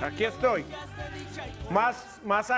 Aquí estoy. Más, más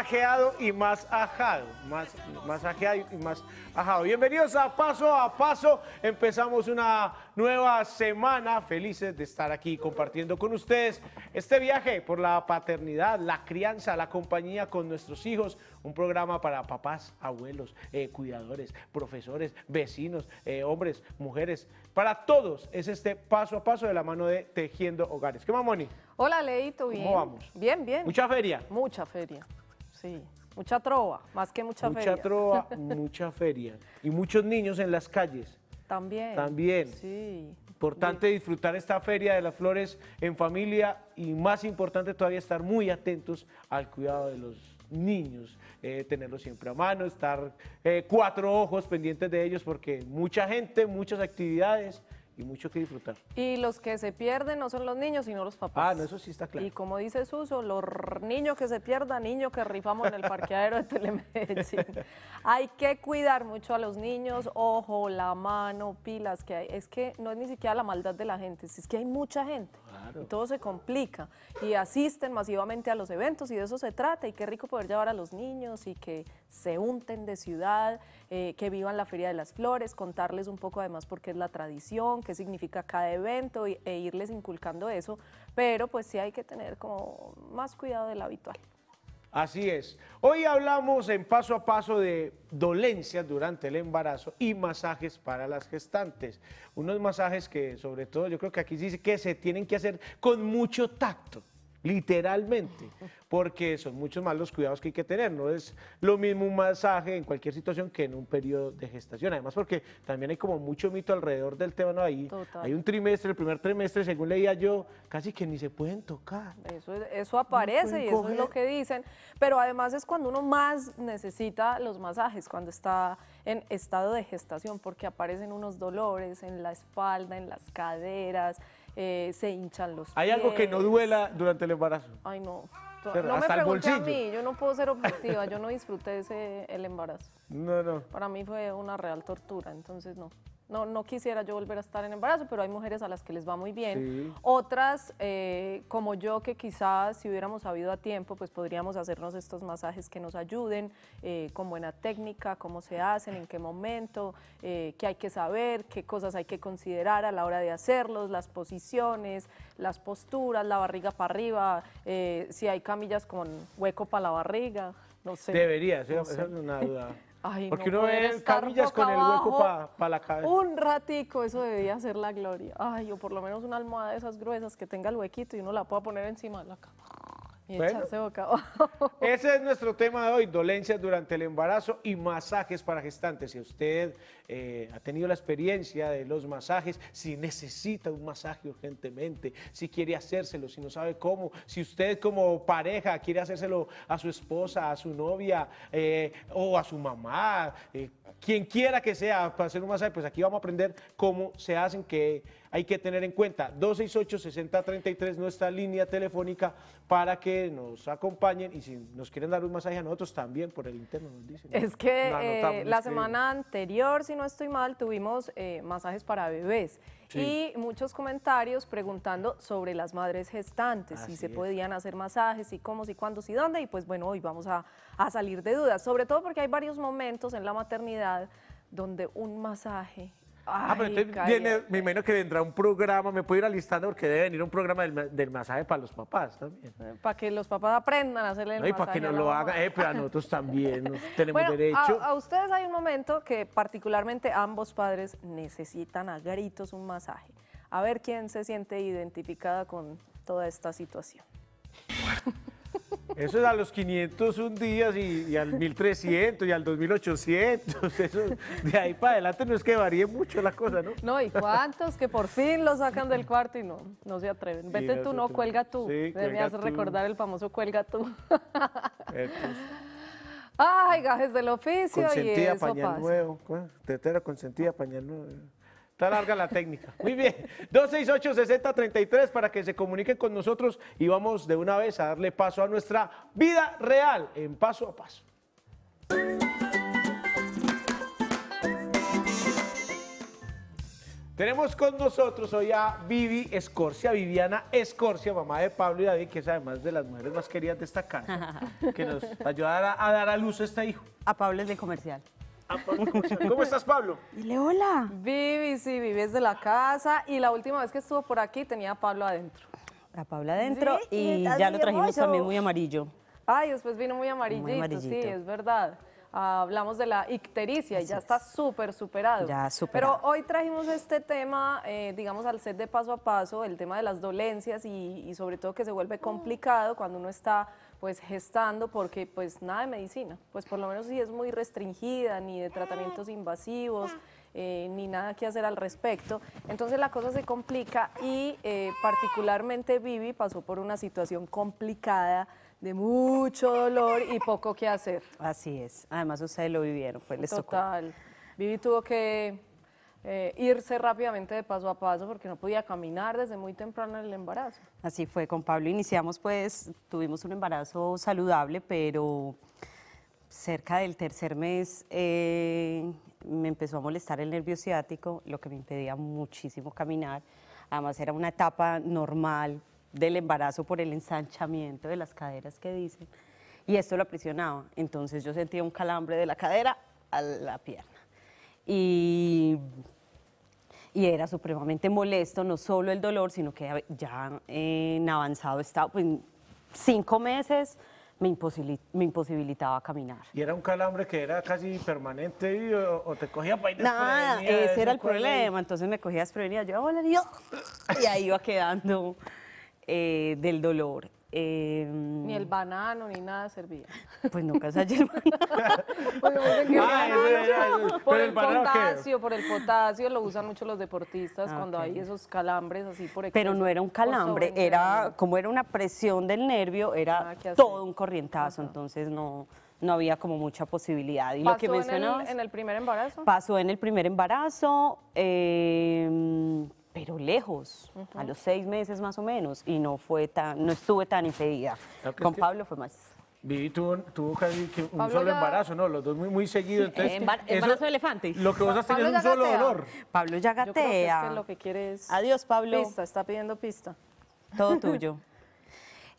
y más ajado. Más, más ajeado y más ajado. Bienvenidos a Paso a Paso. Empezamos una nueva semana. Felices de estar aquí compartiendo con ustedes este viaje por la paternidad, la crianza, la compañía con nuestros hijos. Un programa para papás, abuelos, eh, cuidadores, profesores, vecinos, eh, hombres, mujeres. Para todos es este paso a paso de la mano de Tejiendo Hogares. ¿Qué Moni? Hola, Leito. ¿Cómo vamos? Bien, bien. ¿Mucha feria? Mucha feria, sí. Mucha trova, más que mucha feria. Mucha trova, mucha feria. Y muchos niños en las calles. También. También. Sí. Importante disfrutar esta Feria de las Flores en familia y más importante todavía estar muy atentos al cuidado de los niños, eh, tenerlos siempre a mano, estar eh, cuatro ojos pendientes de ellos porque mucha gente, muchas actividades y mucho que disfrutar. Y los que se pierden no son los niños, sino los papás. Ah, no, eso sí está claro. Y como dice Suso, los niños que se pierdan, niños que rifamos en el parqueadero de Telemedicina. hay que cuidar mucho a los niños, ojo, la mano, pilas que hay. Es que no es ni siquiera la maldad de la gente, es que hay mucha gente todo se complica. Y asisten masivamente a los eventos y de eso se trata. Y qué rico poder llevar a los niños y que se unten de ciudad, eh, que vivan la Feria de las Flores, contarles un poco además por qué es la tradición, qué significa cada evento e irles inculcando eso. Pero pues sí hay que tener como más cuidado del habitual. Así es. Hoy hablamos en paso a paso de dolencias durante el embarazo y masajes para las gestantes. Unos masajes que sobre todo yo creo que aquí dice que se tienen que hacer con mucho tacto literalmente, porque son muchos más los cuidados que hay que tener, no es lo mismo un masaje en cualquier situación que en un periodo de gestación, además porque también hay como mucho mito alrededor del tema, ¿no? Ahí, hay un trimestre, el primer trimestre, según leía yo, casi que ni se pueden tocar. Eso, aparece y eso es lo que dicen, pero además es cuando uno más necesita los masajes, cuando está en estado de gestación, porque aparecen unos dolores en la espalda, en las caderas, eh, se hinchan los pies. ¿Hay algo que no duela durante el embarazo? Ay, no. no me pregunté a mí, yo no puedo ser objetiva, yo no disfruté ese, el embarazo. No, no. Para mí fue una real tortura, entonces no no, no quisiera yo volver a estar en embarazo, pero hay mujeres a las que les va muy bien. Otras, eh, como yo, que quizás si hubiéramos sabido a tiempo, pues podríamos hacernos estos masajes que nos ayuden, eh, con buena técnica, cómo se hacen, en qué momento, eh, qué hay que saber, qué cosas hay que considerar a la hora de hacerlos, las posiciones, las posturas, la barriga para arriba, si hay camillas con hueco para la barriga, no sé. Debería, es una duda. Porque uno ve con el hueco para la cabeza. Un ratico, eso debía ser la gloria. Ay, o por lo menos una almohada de esas gruesas que tenga el huequito y uno la pueda poner encima de la cama boca Ese es nuestro tema de hoy, dolencias durante el embarazo y masajes para gestantes. Si usted eh, ha tenido la experiencia de los masajes, si necesita un masaje urgentemente, si quiere hacérselo, si no sabe cómo, si usted como pareja quiere hacérselo a su esposa, a su novia eh, o a su mamá, eh, quien quiera que sea para hacer un masaje, pues aquí vamos a aprender cómo se hacen que hay que tener en cuenta. 268-6033, nuestra línea telefónica, para que nos acompañen y si nos quieren dar un masaje a nosotros también por el interno nos dicen. Es que eh, la semana anterior, si no estoy mal, tuvimos eh, masajes para bebés y muchos comentarios preguntando sobre las madres gestantes, si se podían hacer masajes, y cómo, si cuándo, si dónde, y pues bueno, hoy vamos a salir de dudas, sobre todo porque hay varios momentos en la maternidad donde un masaje ah, pero entonces viene, me imagino que vendrá un programa, me puedo ir alistando porque debe venir un programa del, masaje para los papás también. Eh, para que los papás aprendan a hacerle el masaje. Y para que no lo hagan, eh, pero nosotros también tenemos derecho. A, a, ustedes hay un momento que particularmente ambos padres necesitan a gritos un masaje. A ver quién se siente identificada con toda esta situación. Eso es a los 500 un día y al 1300 y al 2800. Eso, de ahí para adelante no es que varíe mucho la cosa, ¿no? No, y cuántos que por fin lo sacan del cuarto y no, no se atreven. Vete tú, no, cuelga tú. me Debías recordar el famoso cuelga tú. Ay, gajes del oficio y eso pañal nuevo, tetera consentida, pañal Está larga la técnica. Muy bien. 268-6033 para que se comuniquen con nosotros y vamos de una vez a darle paso a nuestra vida real en paso a paso. Tenemos con nosotros hoy a Vivi Escorcia, Viviana Escorcia, mamá de Pablo y David, que es además de las mujeres más queridas de esta casa, que nos ayudará a, dar a luz a este hijo. A Pablo es de comercial. ¿Cómo estás, Pablo? Dile hola. Vivi, sí, vives de la casa y la última vez que estuvo por aquí tenía a Pablo adentro. A Pablo adentro y, ya lo trajimos también muy amarillo. Ay, después vino muy amarillito, sí, es verdad. hablamos de la ictericia, y ya está súper superado. Ya superado. Pero hoy trajimos este tema, eh, digamos, al set de paso a paso, el tema de las dolencias y, y sobre todo que se vuelve complicado cuando uno está pues gestando porque pues nada de medicina, pues por lo menos sí es muy restringida, ni de tratamientos invasivos, eh, ni nada que hacer al respecto. Entonces la cosa se complica y eh, particularmente Vivi pasó por una situación complicada de mucho dolor y poco que hacer. Así es, además ustedes lo vivieron, pues les Total. Vivi tuvo que eh, irse rápidamente de paso a paso porque no podía caminar desde muy temprano en el embarazo. Así fue, con Pablo iniciamos pues, tuvimos un embarazo saludable, pero cerca del tercer mes eh, me empezó a molestar el nervio ciático, lo que me impedía muchísimo caminar. Además era una etapa normal del embarazo por el ensanchamiento de las caderas que dicen. Y esto lo aprisionaba. Entonces yo sentía un calambre de la cadera a la pierna. Y y era supremamente molesto, no solo el dolor, sino que ya en avanzado estado, pues cinco meses me, imposibilitaba caminar. ¿Y era un calambre que era casi permanente o, te cogía para Nada, ese era el problema, entonces me cogía desprevenida, yo, y ahí iba quedando eh, del dolor. Em, ni el banano, ni nada servía. Pues nunca salió el banano. Pues, ah, por el, potasio, por el potasio, lo usan mucho los deportistas ah, cuando hay esos calambres así por ejemplo. Pero no era un calambre, era como era una presión del nervio, era todo un corrientazo, entonces no no había como mucha posibilidad. Y ¿Pasó en, el, en el primer embarazo? Pasó en el primer embarazo. Eh, pero lejos, a los seis meses más o menos, y no fue tan, no estuve tan impedida. Con Pablo fue más. Vivi tuvo, casi un solo embarazo, ¿no? Los dos muy, muy seguidos. embarazo de elefante. Lo que vos has tenido es un solo dolor. Pablo ya gatea. Yo creo que es lo que quiere Adiós, Pablo. Pista, está pidiendo pista. Todo tuyo.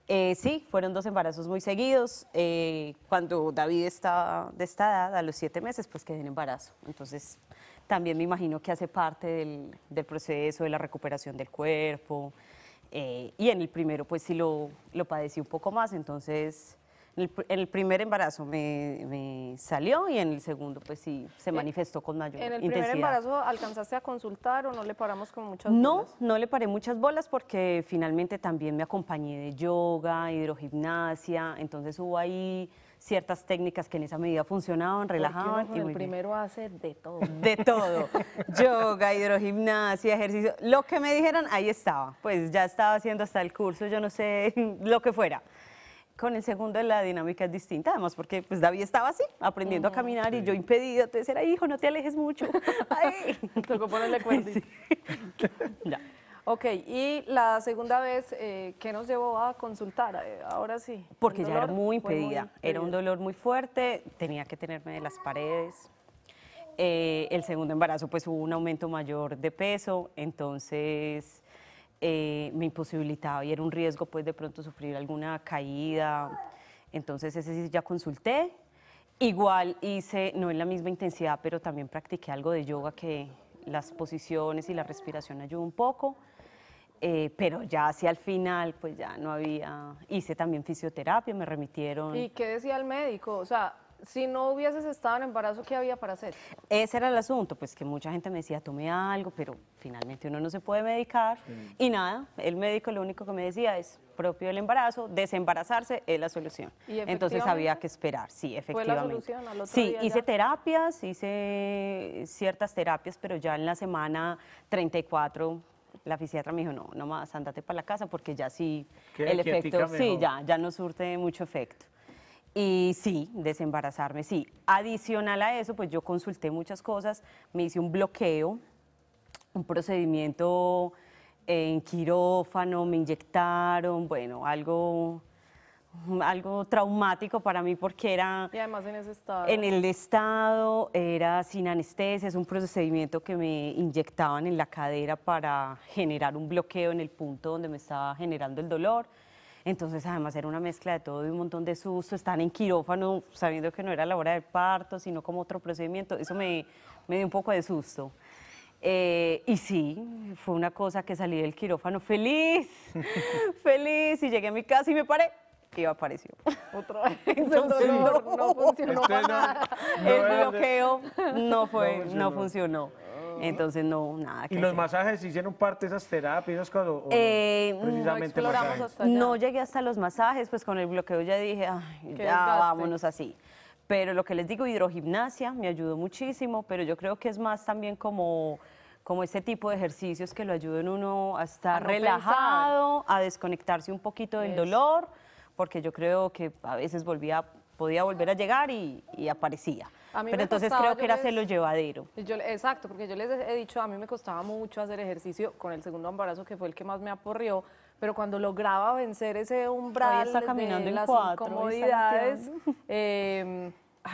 Eh, sí, fueron dos embarazos muy seguidos. Eh, cuando David estaba de esta edad, a los siete meses, pues quedé en embarazo. Entonces, también me imagino que hace parte del, proceso de la recuperación del cuerpo. Eh, y en el primero, pues sí lo, padecí un poco más. Entonces, en el, primer embarazo me, salió y en el segundo, pues sí, se eh, manifestó con mayor intensidad. ¿En el primer embarazo alcanzaste a consultar o no le paramos con muchas bolas? No, no le paré muchas bolas porque finalmente también me acompañé de yoga, hidrogimnasia. Entonces hubo ahí ciertas técnicas que en esa medida funcionaban, relajaban. Y el primero hace de todo. De todo. Yoga, hidrogimnasia, ejercicio. Lo que me dijeran, ahí estaba. Pues ya estaba haciendo hasta el curso, yo no sé, lo que fuera con el segundo la dinámica es distinta, además porque pues David estaba así, aprendiendo a caminar y yo impedido, entonces era hijo, no te alejes mucho. Ay. Tocó ponerle Ok, y la segunda vez, eh, ¿qué nos llevó a consultar? Eh, ahora sí. Porque ya era muy impedida. Era un dolor muy fuerte, tenía que tenerme de las paredes. Eh, el segundo embarazo, pues hubo un aumento mayor de peso, entonces me imposibilitaba y era un riesgo, pues de pronto sufrir alguna caída. Entonces, ese sí ya consulté. Igual hice, no en la misma intensidad, pero también practiqué algo de yoga que las posiciones y la respiración ayudó un poco. Eh, pero ya hacia el final, pues ya no había. Hice también fisioterapia, me remitieron. ¿Y qué decía el médico? O sea, si no hubieses estado en embarazo, ¿qué había para hacer? Ese era el asunto, pues que mucha gente me decía, tome algo, pero finalmente uno no se puede medicar. Y nada, el médico lo único que me decía es, propio del embarazo, desembarazarse es la solución. Entonces había que esperar, sí, efectivamente. ¿Fue la solución al otro sí, hice terapias, hice ciertas terapias, pero ya en la semana 34 la fisiatra me dijo, no, no más, andate para la casa porque ya sí, el efecto, sí, ya, ya no surte mucho efecto. Y sí, desembarazarme, sí. Adicional a eso, pues yo consulté muchas cosas, me hice un bloqueo, un procedimiento eh, en quirófano, me inyectaron, bueno, algo Mm, algo traumático para mí porque era... Y además en ese estado. En el estado, era sin anestesia, es un procedimiento que me inyectaban en la cadera para generar un bloqueo en el punto donde me estaba generando el dolor. Entonces, además, era una mezcla de todo y un montón de susto. estar en quirófano sabiendo que no era la hora del parto, sino como otro procedimiento. Eso me, me dio un poco de susto. Eh, y sí, fue una cosa que salí del quirófano feliz, feliz, y llegué a mi casa y me paré y apareció. Otra vez. el no, bloqueo no fue, no funcionó. Ah. Entonces, no, nada. ¿Y los masajes hicieron parte de esas terapias, cuando eh, mm, precisamente no, llegué hasta los masajes, pues con el bloqueo ya dije, ya vámonos así. Pero lo que les digo, hidrogimnasia me ayudó muchísimo, pero yo creo que es más también como como este tipo de ejercicios que lo ayuden uno a estar relajado, a desconectarse un poquito del dolor porque yo creo que a veces volvía, podía volver a llegar y, aparecía. Pero entonces creo que era celo llevadero. exacto, porque yo les he dicho, a mí me costaba mucho hacer ejercicio con el segundo embarazo, que fue el que más me aporrió, pero cuando lograba vencer ese umbral de las incomodidades, em,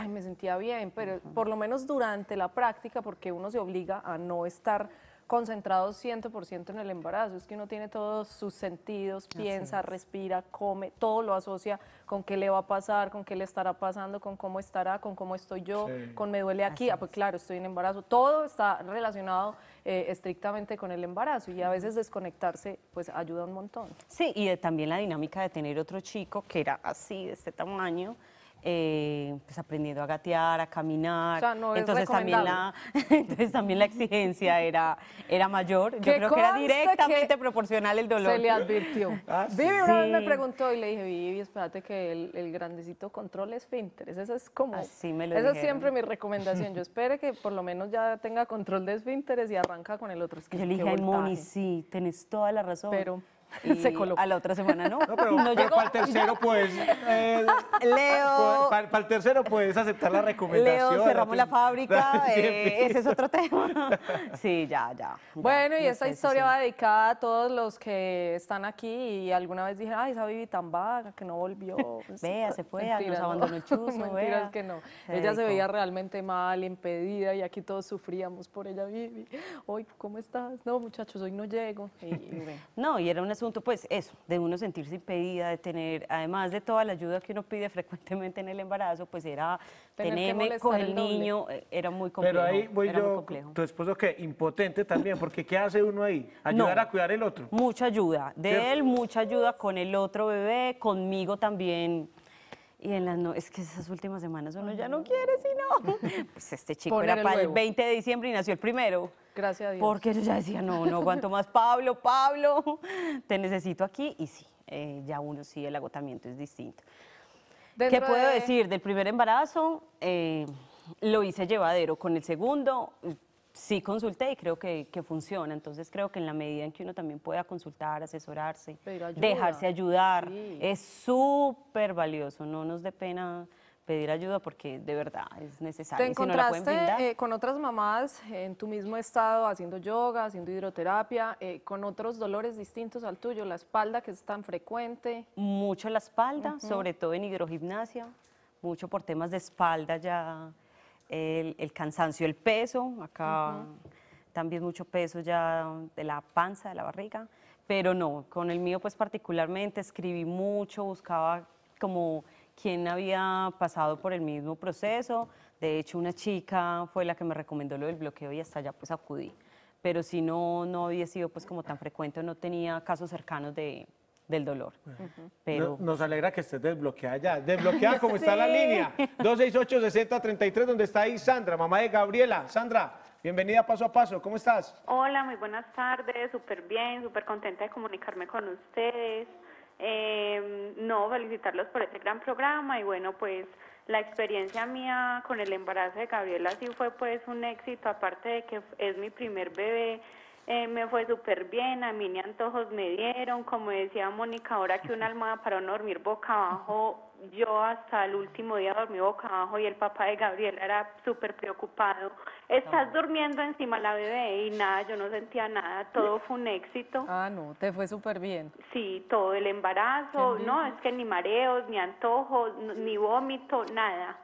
me sentía bien, pero por lo menos durante la práctica, porque uno se obliga a no estar CONCENTRADO 100% en el embarazo, es que uno tiene todos sus sentidos, piensa, respira, come, todo lo asocia con qué le va a pasar, con qué le estará pasando, con cómo estará, con cómo estoy yo, con me duele aquí, ah, pues claro, estoy en embarazo, todo está relacionado eh, estrictamente con el embarazo y a veces desconectarse pues ayuda un montón. Sí, y también la dinámica de tener otro chico que era así, de este tamaño, eh, pues aprendiendo a gatear, a caminar. entonces, también la, entonces también la exigencia era, era mayor. Yo creo que era directamente proporcional el dolor. Se le advirtió. Ah, Vivi una vez me preguntó y le dije, Vivi, espérate que el, grandecito controle esfínteres. Esa es como... Así me lo Esa es siempre mi recomendación. Yo espere que por lo menos ya tenga control de esfínteres y arranca con el otro. Es que, Yo le dije, Moni, sí, tenés toda la razón. Pero... A la otra semana no. No, pero, no para el tercero, pues. Eh, Leo. Pues, para, el tercero puedes aceptar la recomendación. Leo, cerramos la, fábrica. Eh, ese es otro tema. Sí, ya, ya. Bueno, y esta historia va dedicada a todos los que están aquí y alguna vez dije, ay, esa Vivi tan vaga, que no volvió. vea, se fue, nos abandonó el es que no. ella se veía realmente mal, impedida, y aquí todos sufríamos por ella, Vivi. Hoy, ¿cómo estás? No, muchachos, hoy no llego. no, y era una pues eso, de uno sentirse impedida, de tener, además de toda la ayuda que uno pide frecuentemente en el embarazo, pues era tenerme con el, niño, eh, era muy complejo. Pero ahí voy yo, tu esposo que impotente también, porque ¿qué hace uno ahí? Ayudar a cuidar el otro. Mucha ayuda, de él mucha ayuda con el otro bebé, conmigo también y en las no, es que esas últimas semanas uno ya no quiere, sino. Pues este chico era para el, 20 de diciembre y nació el primero. Gracias a Dios. Porque ellos ya decía, no, no aguanto más, Pablo, Pablo, te necesito aquí. Y sí, eh, ya uno sí, el agotamiento es distinto. ¿Qué puedo decir? Del primer embarazo eh, lo hice llevadero. Con el segundo sí consulté y creo que, funciona. Entonces creo que en la medida en que uno también pueda consultar, asesorarse, dejarse ayudar, es súper valioso. No nos dé pena pedir ayuda porque de verdad es necesario. ¿Te encontraste eh, con otras mamás en tu mismo estado haciendo yoga, haciendo hidroterapia, eh, con otros dolores distintos al tuyo? ¿La espalda que es tan frecuente? Mucho la espalda, sobre todo en hidrogimnasia, mucho por temas de espalda ya el, cansancio, el peso, acá también mucho peso ya de la panza, de la barriga, pero no, con el mío pues particularmente escribí mucho, buscaba como quién había pasado por el mismo proceso, de hecho una chica fue la que me recomendó lo del bloqueo y hasta allá pues acudí, pero si no, no había sido pues como tan frecuente, no tenía casos cercanos de, del dolor. Pero... nos alegra que esté desbloqueada ya. Desbloqueada como está la línea. 268-6033, donde está ahí Sandra, mamá de Gabriela. Sandra, bienvenida paso a paso. ¿Cómo estás? Hola, muy buenas tardes. Súper bien, súper contenta de comunicarme con ustedes. Em, no, felicitarlos por este gran programa y bueno, pues la experiencia mía con el embarazo de Gabriela sí fue pues un éxito, aparte de que es mi primer bebé eh, me fue súper bien, a mí ni antojos me dieron, como decía Mónica, ahora que una almohada para no dormir boca abajo, yo hasta el último día dormí boca abajo y el papá de Gabriel era súper preocupado, estás ah. durmiendo encima la bebé y nada, yo no sentía nada, todo fue un éxito. Ah, no, te fue súper bien. Sí, todo el embarazo, no, es que ni mareos, ni antojos, ni vómito, nada.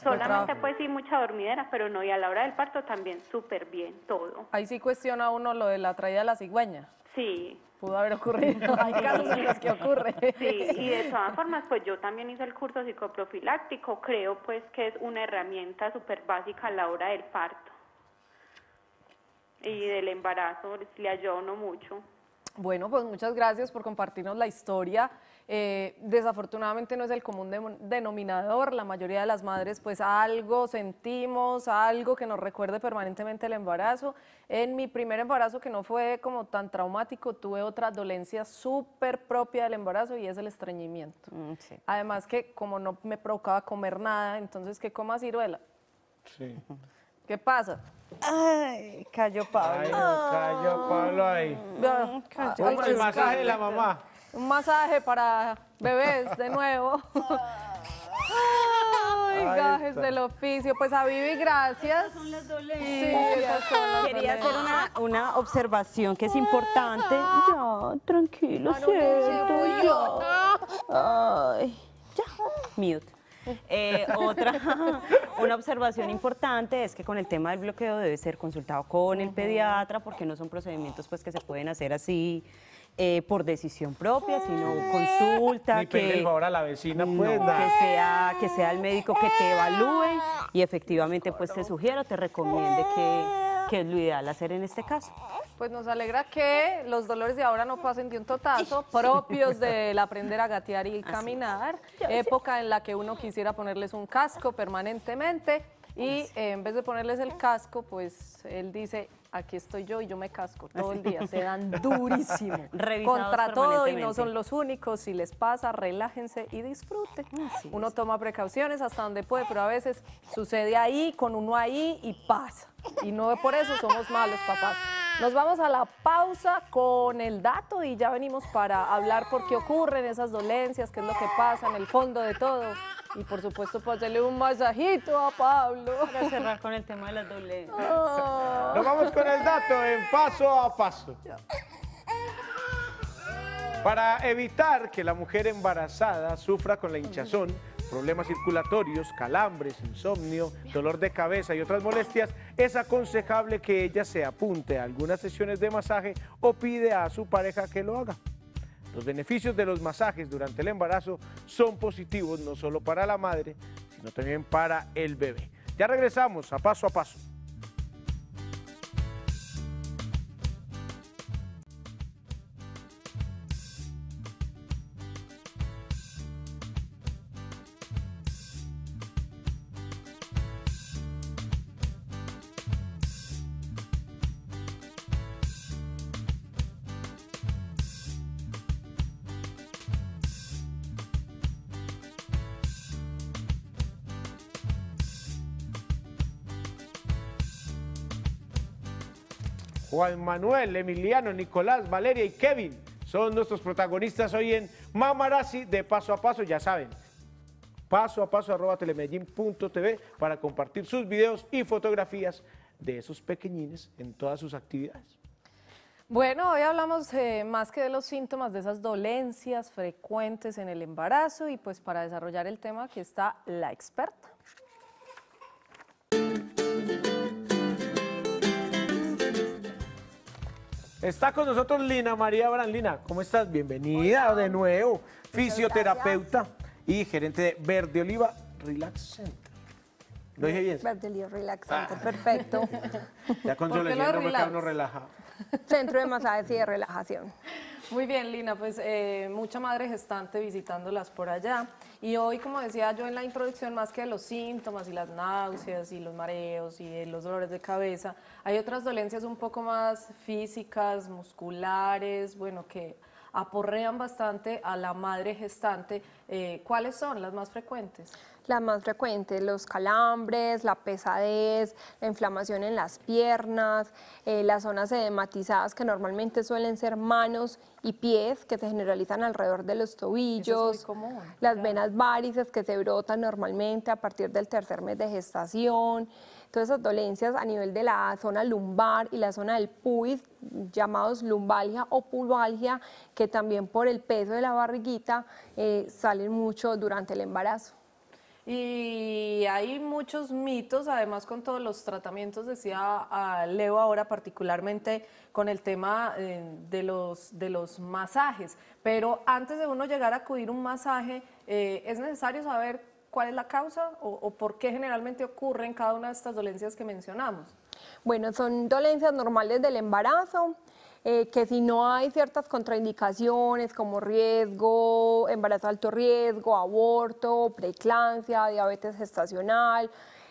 Solamente pues sí, mucha dormidera, pero no, y a la hora del parto también súper bien, todo. Ahí sí cuestiona uno lo de la traída de la cigüeña. Sí. Pudo haber ocurrido, hay casos en los que ocurre. Sí, y de todas formas, pues yo también hice el curso psicoprofiláctico, creo pues que es una herramienta súper básica a la hora del parto. Y del embarazo pues, le ayuno mucho. Bueno, pues muchas gracias por compartirnos la historia. Eh, desafortunadamente no es el común denominador, la mayoría de las madres pues algo sentimos, algo que nos recuerde permanentemente el embarazo. En mi primer embarazo que no fue como tan traumático, tuve otra dolencia súper propia del embarazo y es el estreñimiento. Mm, Además que como no me provocaba comer nada, entonces que coma ciruela. Sí. ¿Qué pasa? Ay, cayó Pablo. Ay, cayó Pablo ahí. Mm, el masaje de la mamá. Un masaje para bebés de nuevo. Ay, gajes del oficio. Pues a Vivi, gracias. Son las dolencias. Quería hacer una, observación que es importante. Ya, tranquilo, Ay, ya. Mute. Eh, otra, una observación importante es que con el tema del bloqueo debe ser consultado con el pediatra porque no son procedimientos pues que se pueden hacer así eh, por decisión propia, sino consulta. que ahora la vecina, pues. que, sea, que sea el médico que te evalúe y efectivamente pues te sugiero te recomiende que, que es lo ideal hacer en este caso. Pues nos alegra que los dolores de ahora no pasen de un totazo, propios del aprender a gatear y caminar, época en la que uno quisiera ponerles un casco permanentemente y en vez de ponerles el casco, pues él dice, aquí estoy yo y yo me casco ah, todo el día, se dan durísimo. Contra todo y no son los únicos, si les pasa, relájense y disfruten. Ah, uno toma precauciones hasta donde puede, pero a veces sucede ahí, con uno ahí y pasa. Y no por eso somos malos papás. Nos vamos a la pausa con el dato y ya venimos para hablar por qué ocurren esas dolencias, qué es lo que pasa en el fondo de todo. Y por supuesto, para pues, hacerle un masajito a Pablo. Para cerrar con el tema de las dobles. E. Ah. Nos vamos con el dato en paso a paso. Para evitar que la mujer embarazada sufra con la hinchazón, problemas circulatorios, calambres, insomnio, dolor de cabeza y otras molestias, es aconsejable que ella se apunte a algunas sesiones de masaje o pide a su pareja que lo haga. Los beneficios de los masajes durante el embarazo son positivos no solo para la madre, sino también para el bebé. Ya regresamos a paso a paso. Juan Manuel, Emiliano, Nicolás, Valeria y Kevin son nuestros protagonistas hoy en Mamarazzi de Paso a Paso, ya saben. Paso a paso para compartir sus videos y fotografías de esos pequeñines en todas sus actividades. Bueno, hoy hablamos eh, más que de los síntomas de esas dolencias frecuentes en el embarazo y pues para desarrollar el tema aquí está la experta. Está con nosotros Lina María Branlina. ¿Cómo estás? Bienvenida de nuevo. Fisioterapeuta y gerente de Verde Oliva Relax Center. ¿Lo dije bien? Verde Oliva Relax ah. Center, perfecto. Ya con yo leyendo me quedo Centro de masajes y de relajación. Muy bien, Lina, pues eh, mucha madre gestante visitándolas por allá. Y hoy, como decía yo en la introducción, más que los síntomas y las náuseas y los mareos y los dolores de cabeza, hay otras dolencias un poco más físicas, musculares, bueno, que aporrean bastante a la madre gestante. Eh, ¿Cuáles son las más frecuentes? las más frecuentes, los calambres, la pesadez, la inflamación en las piernas, eh, las zonas edematizadas que normalmente suelen ser manos y pies que se generalizan alrededor de los tobillos, las venas varices que se brotan normalmente a partir del tercer mes de gestación, todas esas dolencias a nivel de la zona lumbar y la zona del pubis, llamados lumbalgia o pulvalgia, que también por el peso de la barriguita eh, salen mucho durante el embarazo. Y hay muchos mitos, además con todos los tratamientos, decía Leo ahora particularmente con el tema eh, de, los, de los masajes. Pero antes de uno llegar a acudir un masaje, eh, es necesario saber cuál es la causa o, o por qué generalmente ocurren cada una de estas dolencias que mencionamos. Bueno, son dolencias normales del embarazo, eh, que si no hay ciertas contraindicaciones como riesgo, embarazo alto riesgo, aborto, preeclampsia, diabetes gestacional,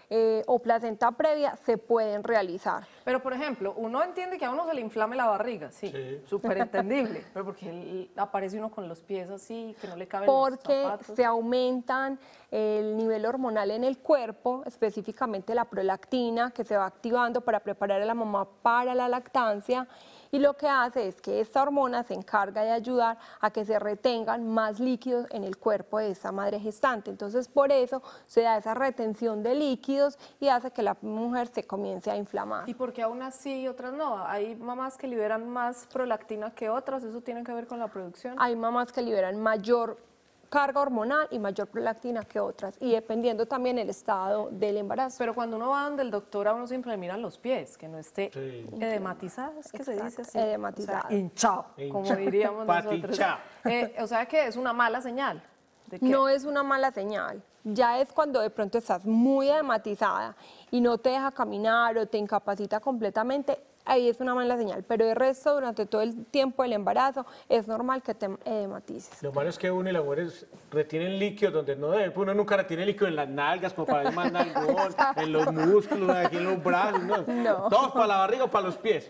eh, o placenta previa se pueden realizar. Pero, por ejemplo, uno entiende que a uno se le inflame la barriga, sí, súper entendible, pero porque aparece uno con los pies así, que no le caben porque los zapatos. se aumentan el nivel hormonal en el cuerpo, específicamente la prolactina, que se va activando para preparar a la mamá para la lactancia, y lo que hace es que esta hormona se encarga de ayudar a que se retengan más líquidos en el cuerpo de esta madre gestante. Entonces por eso se da esa retención de líquidos y hace que la mujer se comience a inflamar. ¿Y por qué unas sí y otras no? ¿Hay mamás que liberan más prolactina que otras? ¿Eso tiene que ver con la producción? Hay mamás que liberan mayor carga hormonal y mayor prolactina que otras, y dependiendo también el estado del embarazo. Pero cuando uno va donde el doctor, a uno siempre le miran los pies, que no esté edematizado, es que se dice así. Edematizado. O sea, hinchado, como diríamos eh, o sea que es una mala señal. no es una mala señal. Ya es cuando de pronto estás muy edematizada y no te deja caminar o te incapacita completamente ahí es una mala señal. Pero el resto, durante todo el tiempo del embarazo, es normal que te edematices. Eh, Lo malo es que uno y las mujeres retienen líquido donde no debe. Pues uno nunca retiene líquido en las nalgas, como para el más en los músculos, aquí en los brazos. No. no. Todos para la barriga o para los pies.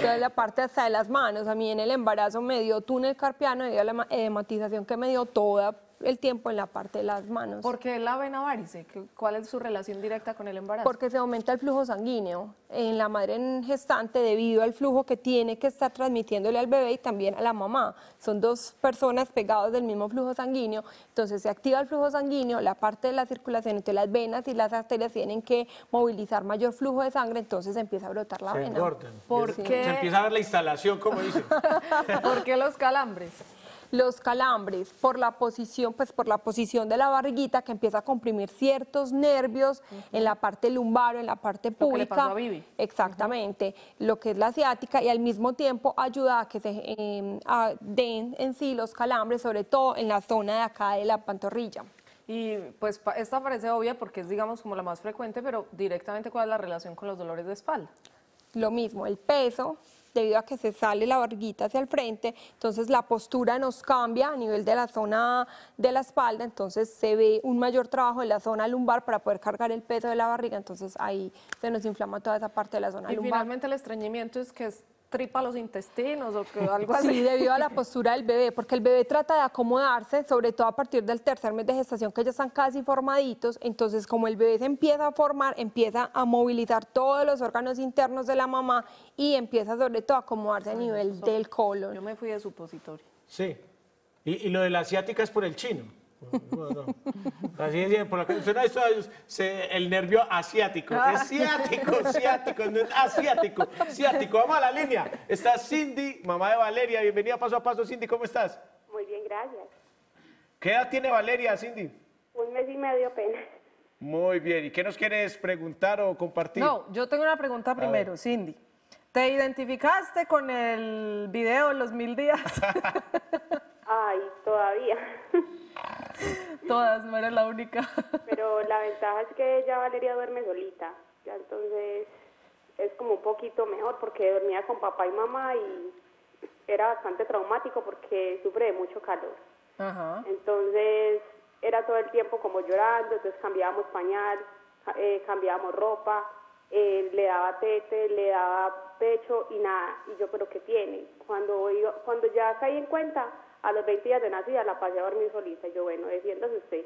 Toda la parte hasta de las manos. A mí en el embarazo me dio túnel carpiano me dio la hematización eh, que me dio toda el tiempo en la parte de las manos. ¿Por qué la vena varice? ¿Cuál es su relación directa con el embarazo? Porque se aumenta el flujo sanguíneo en la madre en gestante debido al flujo que tiene que estar transmitiéndole al bebé y también a la mamá. Son dos personas pegadas del mismo flujo sanguíneo, entonces se activa el flujo sanguíneo, la parte de la circulación entre las venas y las arterias tienen que movilizar mayor flujo de sangre, entonces empieza a brotar la vena. Se empieza a ver la instalación, como dicen. ¿Por qué los calambres? los calambres por la posición, pues por la posición de la barriguita que empieza a comprimir ciertos nervios en la parte lumbar o en la parte pública. Exactamente, lo que es la asiática y al mismo tiempo ayuda a que se em, den en sí los calambres, sobre todo en la zona de acá de la pantorrilla. Y pues esta parece obvia porque es digamos como la más frecuente, pero directamente cuál es la relación con los dolores de espalda. Lo mismo, el peso, debido a que se sale la barriguita hacia el frente, entonces la postura nos cambia a nivel de la zona de la espalda, entonces se ve un mayor trabajo en la zona lumbar para poder cargar el peso de la barriga, entonces ahí se nos inflama toda esa parte de la zona lumbar. Y finalmente el estreñimiento es que tripa los intestinos o algo así. Sí, debido a la postura del bebé, porque el bebé trata de acomodarse, sobre todo a partir del tercer mes de gestación, que ya están casi formaditos. Entonces, como el bebé se empieza a formar, empieza a movilizar todos los órganos internos de la mamá y empieza sobre todo a acomodarse a nivel del colon. Yo me fui de supositorio. Sí. Y, y lo de la asiática es por el chino así es, por la que eso, el nervio asiático. Ah. asiático, asiático asiático, Vamos a la línea. Está Cindy, mamá de Valeria. Bienvenida paso a paso, Cindy, ¿cómo estás? Muy bien, gracias. ¿Qué edad tiene Valeria, Cindy? Un mes y medio apenas. Muy bien, ¿y qué nos quieres preguntar o compartir? No, yo tengo una pregunta primero, Cindy. ¿Te identificaste con el video Los Mil Días? Ay, todavía. Todas, no era la única. Pero la ventaja es que ya Valeria duerme solita, ya entonces es como un poquito mejor porque dormía con papá y mamá y era bastante traumático porque sufre de mucho calor. Entonces era todo el tiempo como llorando, entonces cambiábamos pañal, eh, cambiábamos ropa, le daba tete, le daba pecho y nada. Y yo, pero que tiene? Cuando, cuando ya caí en cuenta, a los 20 días de nacida la pasé a dormir solita. Y yo, bueno, defiéndase usted.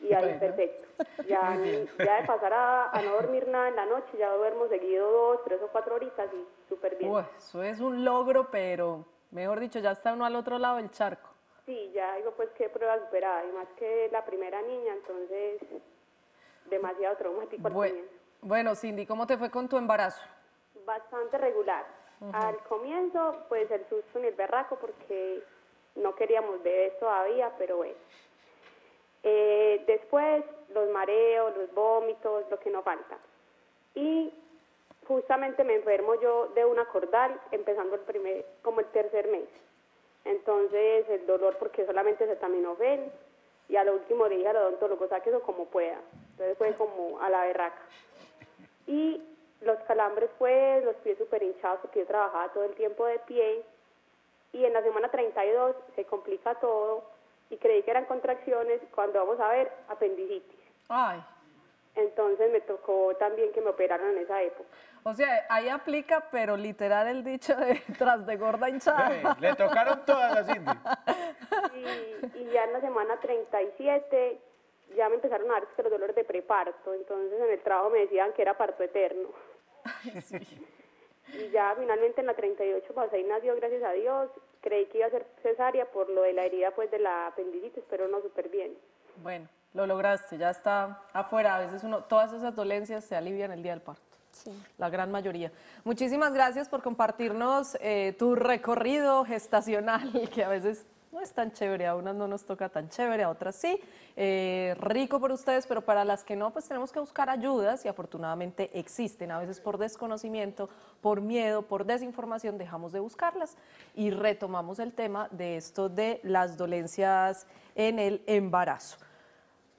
Y ahí perfecto. Ya, ya de pasar a, a, no dormir nada en la noche, ya duermo seguido dos, tres o cuatro horitas y súper bien. eso es un logro, pero mejor dicho, ya está uno al otro lado del charco. Sí, ya digo, pues qué prueba superada. Y más que la primera niña, entonces demasiado traumático al bueno, Bueno, Cindy, ¿cómo te fue con tu embarazo? Bastante regular. Al comienzo, pues el susto en el berraco, porque no queríamos bebés todavía, pero bueno. Eh, después los mareos, los vómitos, lo que no falta. Y justamente me enfermo yo de una cordal empezando el primer, como el tercer mes. Entonces el dolor porque solamente se terminó ven. y a lo último le dije al odontólogo, saque eso como pueda. Entonces fue como a la berraca. Y los calambres pues, los pies súper hinchados porque yo trabajaba todo el tiempo de pie y en la semana 32 se complica todo y creí que eran contracciones, cuando vamos a ver, apendicitis. Ay. Entonces me tocó también que me operaron en esa época. O sea, ahí aplica, pero literal el dicho de tras de gorda hinchada. le tocaron todas las indias! Y, ya en la semana 37 ya me empezaron a dar los dolores de preparto. Entonces en el trabajo me decían que era parto eterno. Y ya finalmente en la 38 pues ahí nació, gracias a Dios. Creí que iba a ser cesárea por lo de la herida pues de la apendicitis, pero no súper bien. Bueno, lo lograste, ya está afuera. A veces uno, todas esas dolencias se alivian el día del parto. Sí. La gran mayoría. Muchísimas gracias por compartirnos eh, tu recorrido gestacional, que a veces no es tan chévere, a unas no nos toca tan chévere, a otras sí. Eh, rico por ustedes, pero para las que no, pues tenemos que buscar ayudas y afortunadamente existen. A veces por desconocimiento, por miedo, por desinformación, dejamos de buscarlas y retomamos el tema de esto de las dolencias en el embarazo.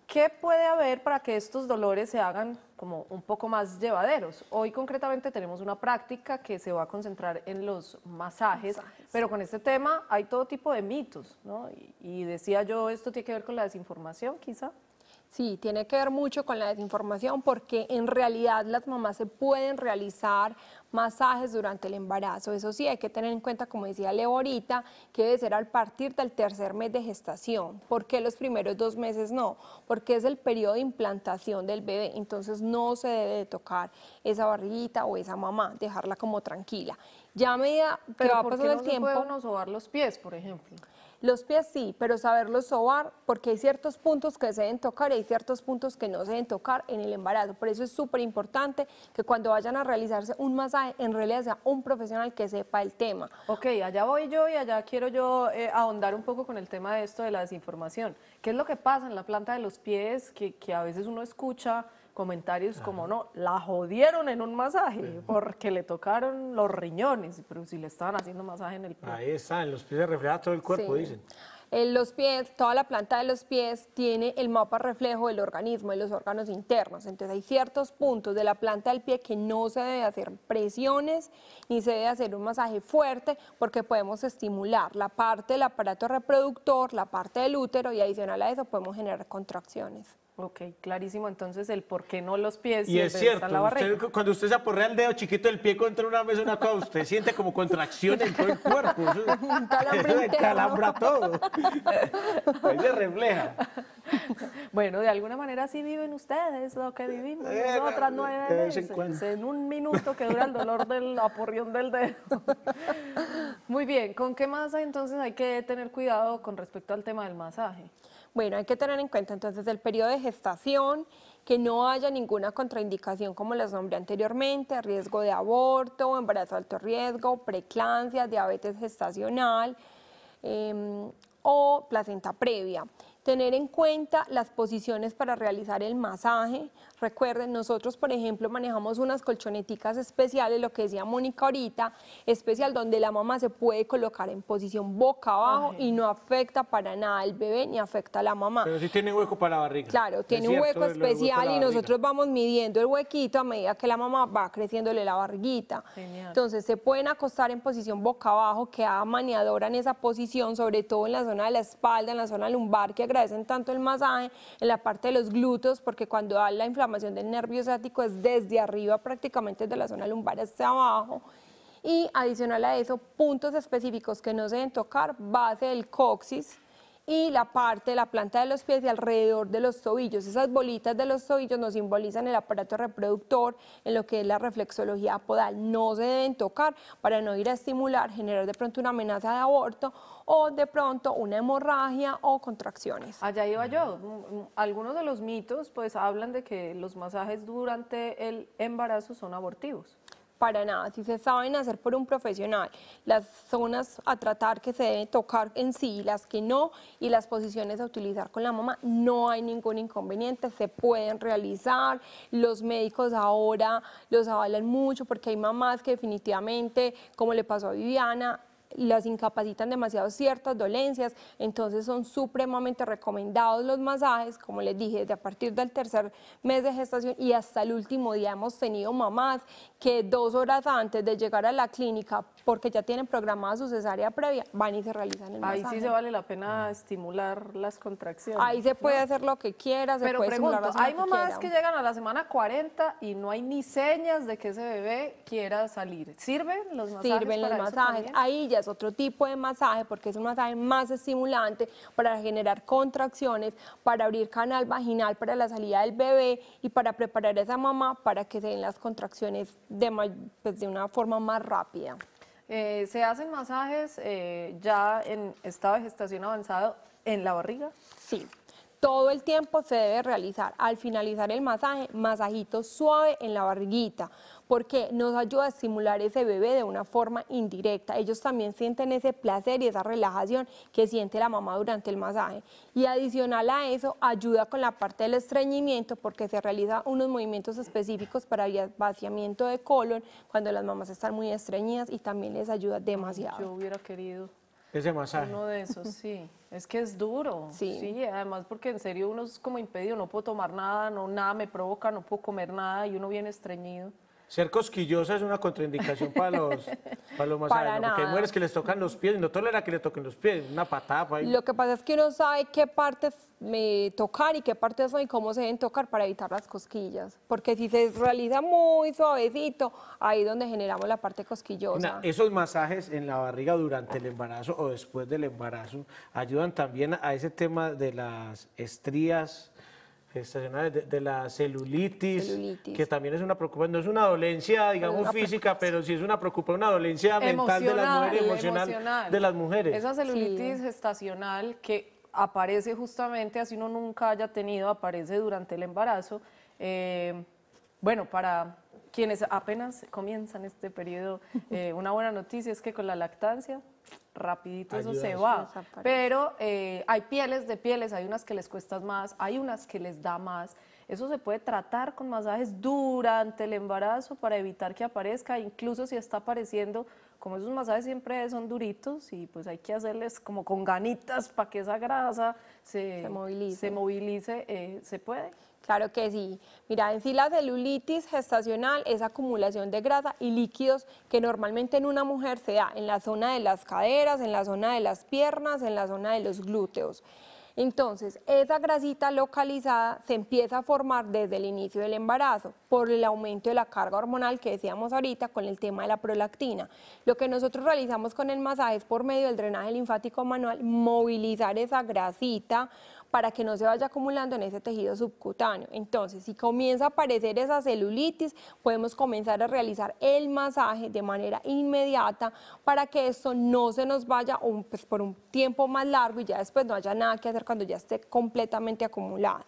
¿Qué puede haber para que estos dolores se hagan como un poco más llevaderos. Hoy concretamente tenemos una práctica que se va a concentrar en los masajes, pero con este tema hay todo tipo de mitos, ¿no? Y, y, decía yo, esto tiene que ver con la desinformación, quizá. Sí, tiene que ver mucho con la desinformación porque en realidad las mamás se pueden realizar masajes durante el embarazo. Eso sí, hay que tener en cuenta, como decía Leorita que debe ser al partir del tercer mes de gestación. ¿Por qué los primeros dos meses no? Porque es el periodo de implantación del bebé, entonces no se debe de tocar esa barriguita o esa mamá, dejarla como tranquila. Ya a medida que Pero va pasando el tiempo... no puede los pies, por ejemplo? Los pies sí, pero saberlos sobar, porque hay ciertos puntos que se deben tocar y hay ciertos puntos que no se deben tocar en el embarazo. Por eso es súper importante que cuando vayan a realizarse un masaje, en realidad sea un profesional que sepa el tema. Ok, allá voy yo y allá quiero yo eh, ahondar un poco con el tema de esto de la desinformación. ¿Qué es lo que pasa en la planta de los pies que, que a veces uno escucha? comentarios como, no, la jodieron en un masaje porque le tocaron los riñones, pero si le estaban haciendo masaje en el pie. Ahí está, en los pies se refleja todo el cuerpo, dicen. En eh, los pies, toda la planta de los pies tiene el mapa reflejo del organismo, y los órganos internos. Entonces hay ciertos puntos de la planta del pie que no se debe hacer presiones ni se debe hacer un masaje fuerte porque podemos estimular la parte del aparato reproductor, la parte del útero y adicional a eso podemos generar contracciones. Ok, clarísimo. Entonces, el por qué no los pies. Y es cierto, cuando usted se aporrea el dedo chiquito del pie contra una mesa, una cosa, usted siente como contracción en todo el cuerpo. Eso, le calambra todo. Ahí se refleja. Bueno, de alguna manera sí viven ustedes lo que vivimos eh, Otras nueve veces en, un minuto que dura el dolor del aporrión del dedo. Muy bien, ¿con qué masa entonces hay que tener cuidado con respecto al tema del masaje? Bueno, hay que tener en cuenta entonces el periodo de gestación, que no haya ninguna contraindicación como las nombré anteriormente, riesgo de aborto, embarazo alto riesgo, preclancia, diabetes gestacional em, o placenta previa. Tener en cuenta las posiciones para realizar el masaje, Recuerden, nosotros, por ejemplo, manejamos unas colchoneticas especiales, lo que decía Mónica ahorita, especial donde la mamá se puede colocar en posición boca abajo y no afecta para nada al bebé ni afecta a la mamá. Pero sí tiene hueco para la barriga. Claro, tiene un hueco especial y nosotros vamos midiendo el huequito a medida que la mamá va creciéndole la barriguita. Entonces, se pueden acostar en posición boca abajo, que maniadora en esa posición, sobre todo en la zona de la espalda, en la zona lumbar, que agradecen tanto el masaje, en la parte de los glúteos, porque cuando da la inflamación de del nervio es desde arriba, prácticamente desde la zona lumbar hasta abajo. Y adicional a eso, puntos específicos que no se deben tocar, base del coxis, y la parte de la planta de los pies y alrededor de los tobillos. Esas bolitas de los tobillos nos simbolizan el aparato reproductor en lo que es la reflexología podal. No se deben tocar para no ir a estimular, generar de pronto una amenaza de aborto o de pronto una hemorragia o contracciones. Allá iba yo. Algunos de los mitos pues hablan de que los masajes durante el embarazo son abortivos para nada. Si se saben hacer por un profesional, las zonas a tratar que se deben tocar en sí, las que no, y las posiciones a utilizar con la mamá, no hay ningún inconveniente, se pueden realizar. Los médicos ahora los avalan mucho porque hay mamás que definitivamente, como le pasó a Viviana, las incapacitan demasiado ciertas dolencias, entonces son supremamente recomendados los masajes, como les dije, desde a partir del tercer mes de gestación y hasta el último día hemos tenido mamás que dos horas antes de llegar a la clínica, porque ya tienen programada su cesárea previa, van y se realizan el masaje. Ahí sí se vale la pena estimular las contracciones. Ahí se puede hacer lo que quieras Pero pregunto, hay mamás que, llegan a la semana 40 y no hay ni señas de que ese bebé quiera salir. ¿Sirven los masajes? Sirven los masajes. Ahí ya es otro tipo de masaje, porque es un masaje más estimulante para generar contracciones, para abrir canal vaginal para la salida del bebé y para preparar a esa mamá para que se den las contracciones de, pues, una forma más rápida. Eh, ¿Se hacen masajes eh, ya en estado de gestación avanzado en la barriga? Sí, todo el tiempo se debe realizar al finalizar el masaje, masajito suave en la barriguita, porque nos ayuda a estimular ese bebé de una forma indirecta. Ellos también sienten ese placer y esa relajación que siente la mamá durante el masaje. Y adicional a eso, ayuda con la parte del estreñimiento, porque se realiza unos movimientos específicos para el vaciamiento de colon cuando las mamás están muy estreñidas y también les ayuda demasiado. Yo hubiera querido ese masaje. Uno de esos, sí. Es que es duro. Sí. sí. además porque en serio uno es como impedido, no puedo tomar nada, no nada me provoca, no puedo comer nada y uno viene estreñido. Ser cosquillosa es una contraindicación para los, para los mujeres que les tocan los pies, no tolera que le toquen los pies, una patada. Lo que pasa es que uno sabe qué partes me tocar y qué partes no y cómo se deben tocar para evitar las cosquillas, porque si se realiza muy suavecito, ahí es donde generamos la parte cosquillosa. esos masajes en la barriga durante el embarazo o después del embarazo ayudan también a ese tema de las estrías estacional de, la celulitis, que también es una preocupación, no es una dolencia, digamos, física, pero sí es una preocupación, una dolencia mental de las mujeres, emocional, de las mujeres. Esa celulitis gestacional que aparece justamente, así uno nunca haya tenido, aparece durante el embarazo. Eh, bueno, para quienes apenas comienzan este periodo, eh, una buena noticia es que con la lactancia, rapidito eso se va. Pero eh, hay pieles de pieles, hay unas que les cuesta más, hay unas que les da más. Eso se puede tratar con masajes durante el embarazo para evitar que aparezca, incluso si está apareciendo, como esos masajes siempre son duritos y pues hay que hacerles como con ganitas para que esa grasa se, movilice, se, movilice, eh, se puede. Claro que sí. Mira, en sí la celulitis gestacional es acumulación de grasa y líquidos que normalmente en una mujer se da en la zona de las caderas, en la zona de las piernas, en la zona de los glúteos. Entonces, esa grasita localizada se empieza a formar desde el inicio del embarazo por el aumento de la carga hormonal que decíamos ahorita con el tema de la prolactina. Lo que nosotros realizamos con el masaje es por medio del drenaje linfático manual movilizar esa grasita para que no se vaya acumulando en ese tejido subcutáneo. Entonces, si comienza a aparecer esa celulitis, podemos comenzar a realizar el masaje de manera inmediata para que esto no se nos vaya pues, por un tiempo más largo y ya después no haya nada que hacer cuando ya esté completamente acumulada.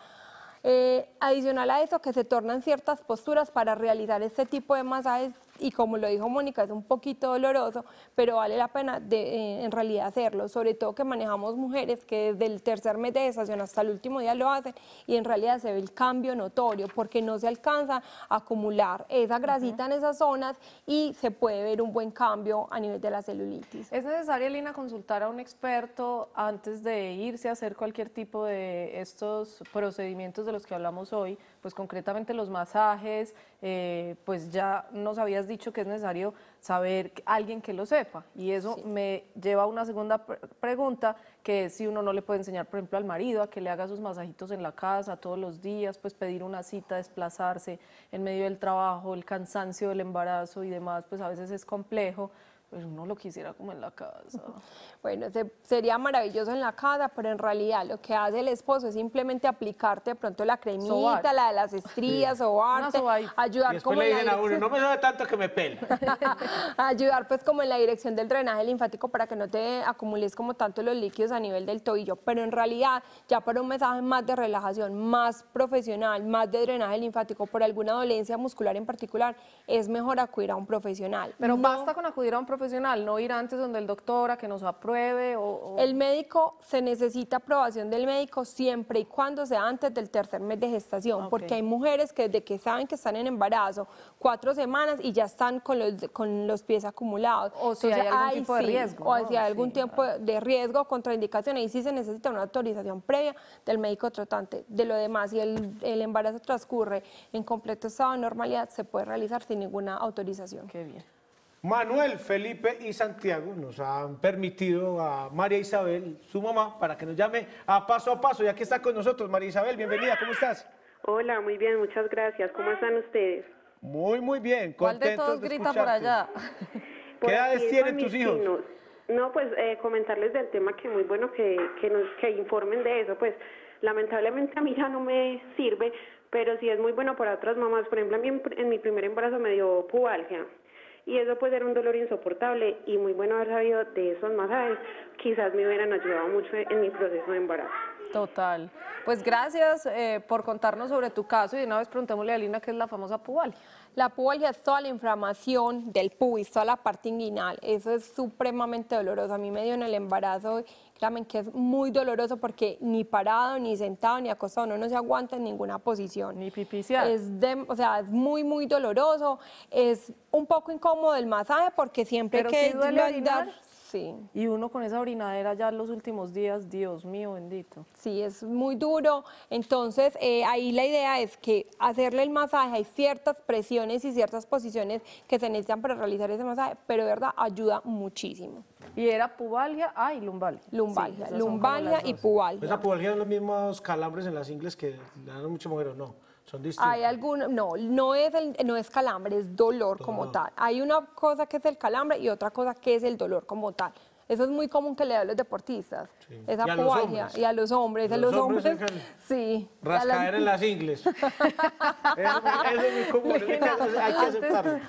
Eh, adicional a eso, que se tornan ciertas posturas para realizar este tipo de masajes y como lo dijo Mónica, es un poquito doloroso, pero vale la pena eh, en realidad hacerlo, sobre todo que manejamos mujeres que desde el tercer mes de gestación hasta el último día lo hacen y en realidad se ve el cambio notorio porque no se alcanza a acumular esa grasita en esas zonas y se puede ver un buen cambio a nivel de la celulitis. ¿Es necesario, Lina, consultar a un experto antes de irse a hacer cualquier tipo de estos procedimientos de los que hablamos hoy? Pues concretamente los masajes, eh, pues ya nos habías dicho dicho que es necesario saber alguien que lo sepa. Y eso me lleva a una segunda pregunta, que es si uno no le puede enseñar, por ejemplo, al marido a que le haga sus masajitos en la casa todos los días, pues pedir una cita, desplazarse en medio del trabajo, el cansancio del embarazo y demás, pues a veces es complejo pero uno lo quisiera como en la casa. Bueno, sería maravilloso en la casa, pero en realidad lo que hace el esposo es simplemente aplicarte de pronto la cremita, la de las estrías, o sobarte, ayudar como dicen no me sabe tanto que me pela. ayudar pues como en la dirección del drenaje linfático para que no te acumules como tanto los líquidos a nivel del tobillo, pero en realidad ya para un mensaje más de relajación, más profesional, más de drenaje linfático por alguna dolencia muscular en particular, es mejor acudir a un profesional. Pero basta con acudir a un profesional no ir antes donde el doctor a que nos apruebe o, El médico se necesita aprobación del médico siempre y cuando sea antes del tercer mes de gestación, ah, porque hay mujeres que desde que saben que están en embarazo, cuatro semanas y ya están con los, con los pies acumulados. O si hay algún tipo de riesgo. O si hay algún tiempo de riesgo, contraindicaciones, y sí se necesita una autorización previa del médico tratante. De lo demás, si el, el embarazo transcurre en completo estado de normalidad, se puede realizar sin ninguna autorización. Qué bien. Manuel, Felipe y Santiago nos han permitido a María Isabel, su mamá, para que nos llame a paso a paso. Y aquí está con nosotros María Isabel, bienvenida, ¿cómo estás? Hola, muy bien, muchas gracias. ¿Cómo están ustedes? Muy, muy bien. ¿Cuál de todos por allá? ¿Qué edades tienen tus hijos? No, pues eh, comentarles del tema que muy bueno que, que nos que informen de eso. Pues lamentablemente a mí ya no me sirve, pero sí es muy bueno para otras mamás. Por ejemplo, en mi, en mi primer embarazo me dio pubalgia y eso puede ser un dolor insoportable y muy bueno haber sabido de esos masajes, quizás me hubieran ayudado mucho en mi proceso de embarazo. Total. Pues gracias eh, por contarnos sobre tu caso y de una vez preguntémosle a Lina qué es la famosa pubalgia. La pubalgia es toda la inflamación del pubis, toda la parte inguinal. Eso es supremamente doloroso. A mí me dio en el embarazo, créanme que es muy doloroso porque ni parado, ni sentado, ni acostado, no se aguanta en ninguna posición. Ni pipicia. Es o sea, es muy, muy doloroso. Es un poco incómodo el masaje porque siempre que... Y uno con esa orinadera ya los últimos días, Dios mío bendito. Sí, es muy duro. Entonces, eh, ahí la idea es que hacerle el masaje, hay ciertas presiones y ciertas posiciones que se necesitan para realizar ese masaje, pero de verdad ayuda muchísimo. Y era pubalgia, ah, y lumbalgia. Lumbalgia, lumbalgia y pubalgia. Pues la pubalgia son los mismos calambres en las ingles que dan mucho mujeres, no. Hay no, no es, no es calambre, es dolor como tal. Hay una cosa que es el calambre y otra cosa que es el dolor como tal. Eso es muy común que le hables a los deportistas, esa Y, a los hombres, a los hombres, sí. Rascaer en las ingles. eso, es muy común,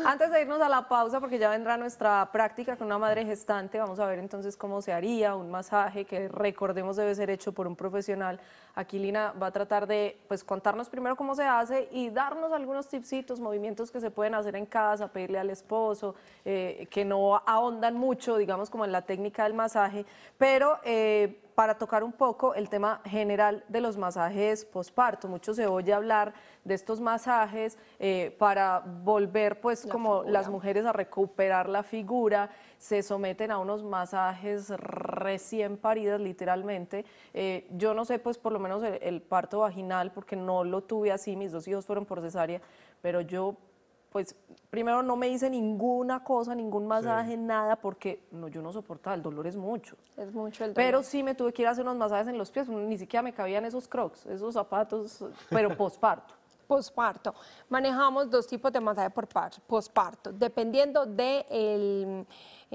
Antes, de irnos a la pausa, porque ya vendrá nuestra práctica con una madre gestante, vamos a ver entonces cómo se haría un masaje que recordemos debe ser hecho por un profesional. Aquí Lina va a tratar de pues, contarnos primero cómo se hace y darnos algunos tipsitos, movimientos que se pueden hacer en casa, pedirle al esposo, eh, que no ahondan mucho, digamos, como en la técnica técnica del masaje, pero eh, para tocar un poco el tema general de los masajes posparto. Mucho se oye hablar de estos masajes eh, para volver, pues, como las mujeres a recuperar la figura, se someten a unos masajes recién paridas, literalmente. Eh, yo no sé, pues, por lo menos el parto vaginal, porque no lo tuve así, mis dos hijos fueron por cesárea, pero yo pues primero no me hice ninguna cosa, ningún masaje, nada, porque yo no soportaba, el dolor es mucho. Es mucho el dolor. Pero sí me tuve que ir a hacer unos masajes en los pies, ni siquiera me cabían esos crocs, esos zapatos, pero posparto. posparto. Manejamos dos tipos de masaje por parte, posparto, dependiendo del... De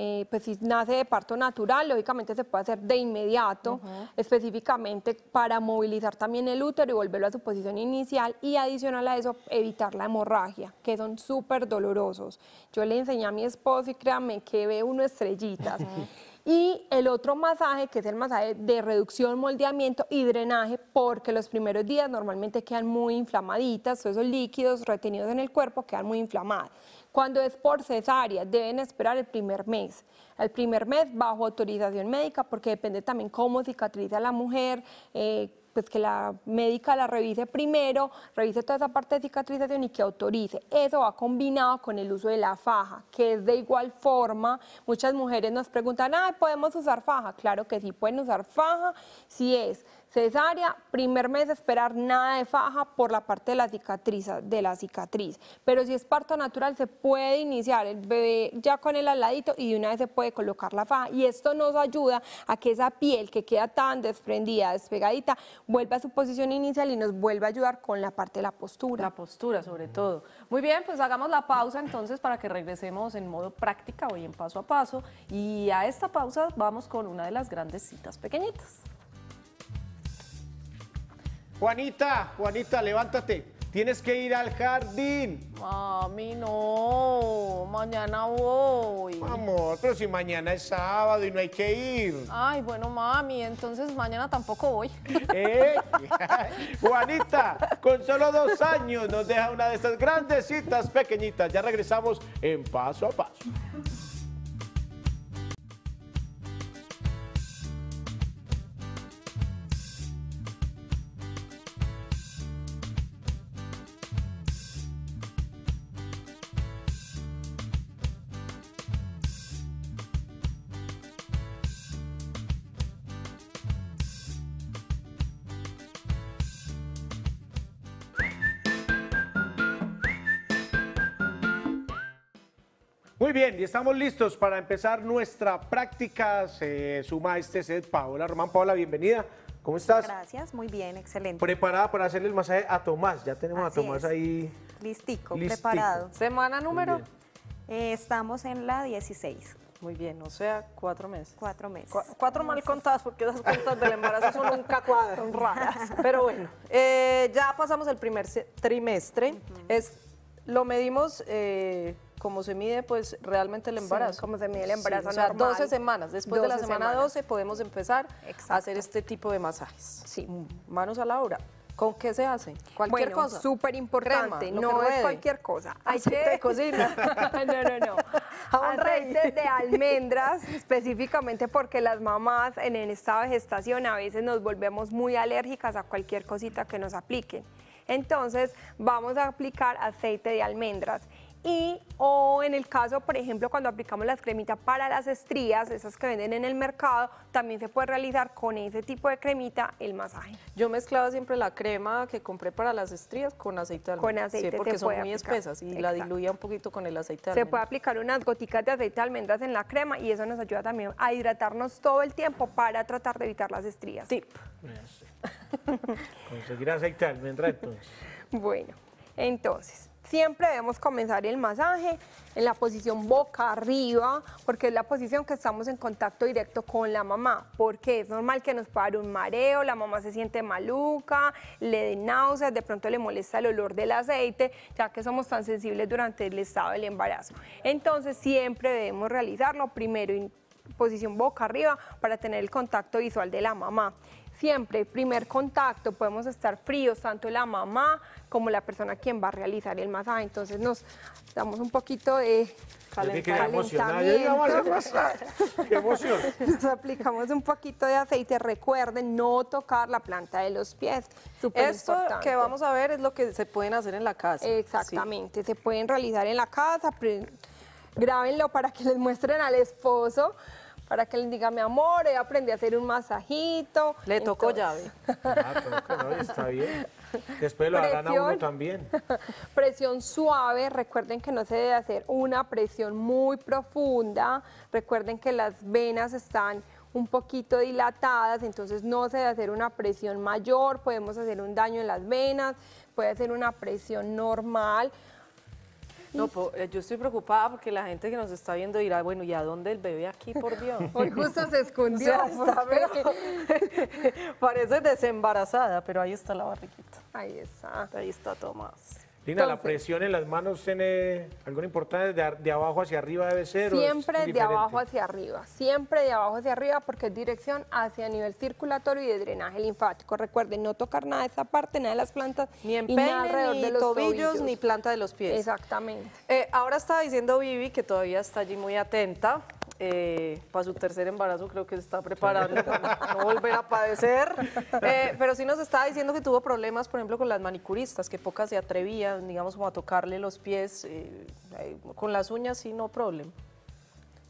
eh, pues si nace de parto natural, lógicamente se puede hacer de inmediato, específicamente para movilizar también el útero y volverlo a su posición inicial y adicional a eso evitar la hemorragia, que son súper dolorosos. Yo le enseñé a mi esposo y créame que ve uno estrellitas. Y el otro masaje, que es el masaje de reducción, moldeamiento y drenaje, porque los primeros días normalmente quedan muy inflamaditas, todos esos líquidos retenidos en el cuerpo quedan muy inflamados. Cuando es por cesárea, deben esperar el primer mes al primer mes bajo autorización médica, porque depende también cómo cicatriza la mujer, eh, pues que la médica la revise primero, revise toda esa parte de cicatrización y que autorice. Eso va combinado con el uso de la faja, que es de igual forma. Muchas mujeres nos preguntan, ah, ¿podemos usar faja? Claro que sí, pueden usar faja si es cesárea, primer mes esperar nada de faja por la parte de la cicatriz, de la cicatriz. Pero si es parto natural se puede iniciar el bebé ya con el aladito y de una vez se puede colocar la faja y esto nos ayuda a que esa piel que queda tan desprendida, despegadita, vuelva a su posición inicial y nos vuelva a ayudar con la parte de la postura. La postura sobre todo. Muy bien, pues hagamos la pausa entonces para que regresemos en modo práctica, hoy en paso a paso y a esta pausa vamos con una de las grandes citas pequeñitas. Juanita, Juanita, levántate. Tienes que ir al jardín. Mami, no. Mañana voy. Amor, pero si mañana es sábado y no hay que ir. Ay, bueno, mami, entonces mañana tampoco voy. Eh, Juanita, con solo dos años nos deja una de estas grandes citas pequeñitas. Ya regresamos en Paso a Paso. Muy bien, y estamos listos para empezar nuestra práctica. Su suma este Paola Román. Paola, bienvenida. ¿Cómo estás? Gracias, muy bien, excelente. Preparada para hacerle el masaje a Tomás. Ya tenemos a Tomás ahí. Listico, preparado. ¿Semana número? Eh, estamos en la 16. Muy bien, o sea, cuatro meses. Cuatro meses. cuatro mal contadas, porque esas cuentas del embarazo son nunca raras. Pero bueno, eh, ya pasamos el primer trimestre. es, lo medimos eh, ¿Cómo se mide pues realmente el embarazo. Sí, se mide el embarazo. o sea, 12 semanas. Después de la semana 12 podemos empezar a hacer este tipo de masajes. Sí. Mm, manos a la obra. ¿Con qué se hace? Cualquier bueno, cosa. Súper importante, no, es cualquier cosa. ¿Aceite de cocina. no, no, no. Aceite de almendras, específicamente porque las mamás en el estado de gestación a veces nos volvemos muy alérgicas a cualquier cosita que nos apliquen. Entonces vamos a aplicar aceite de almendras y o en el caso, por ejemplo, cuando aplicamos las cremitas para las estrías, esas que venden en el mercado, también se puede realizar con ese tipo de cremita el masaje. Yo mezclaba siempre la crema que compré para las estrías con aceite de almendra. Con aceite sí, porque son muy espesas y la diluía un poquito con el aceite de almendra. Se puede aplicar unas goticas de aceite de almendras en la crema y eso nos ayuda también a hidratarnos todo el tiempo para tratar de evitar las estrías. Sí. Conseguir aceite de almendra entonces. bueno, entonces... Siempre debemos comenzar el masaje en la posición boca arriba, porque es la posición que estamos en contacto directo con la mamá, porque es normal que nos pare un mareo, la mamá se siente maluca, le den náuseas, de pronto le molesta el olor del aceite, ya que somos tan sensibles durante el estado del embarazo. Entonces siempre debemos realizarlo primero en posición boca arriba para tener el contacto visual de la mamá siempre, primer contacto, podemos estar fríos, tanto la mamá como la persona quien va a realizar el masaje. Entonces nos damos un poquito de calentamiento. Nos aplicamos un poquito de aceite. Recuerden no tocar la planta de los pies. Esto que vamos a ver es lo que se pueden hacer en la casa. Exactamente, se pueden realizar en la casa. Grábenlo para que les muestren al esposo para que él diga, mi amor, he eh, aprendí a hacer un masajito. Le tocó llave. Ah, tocó está bien. Después lo harán a uno también. Presión suave, recuerden que no se debe hacer una presión muy profunda, recuerden que las venas están un poquito dilatadas, entonces no se debe hacer una presión mayor, podemos hacer un daño en las venas, puede ser una presión normal, no, eh, yo estoy preocupada porque la gente que nos está viendo dirá, bueno, ¿y a dónde el bebé aquí, por Dios? Hoy justo se escondió. parece desembarazada, pero ahí está la barriguita. Ahí está. Ahí está Tomás. Lina, la presión en las manos tiene alguna importante, de, abajo hacia arriba debe ser. Siempre de abajo hacia arriba, siempre de abajo hacia arriba porque es dirección hacia nivel circulatorio y de drenaje linfático. Recuerden, no tocar nada de esa parte, nada de las plantas, ni en pene, alrededor ni de los tobillos, ni planta de los pies. Exactamente. Eh, ahora estaba diciendo Vivi que todavía está allí muy atenta, eh, para su tercer embarazo creo que se está preparando para no volver a padecer. Eh, pero sí nos estaba diciendo que tuvo problemas, por ejemplo, con las manicuristas, que pocas se atrevían, digamos, como a tocarle los pies. Eh, con las uñas sí, no problema.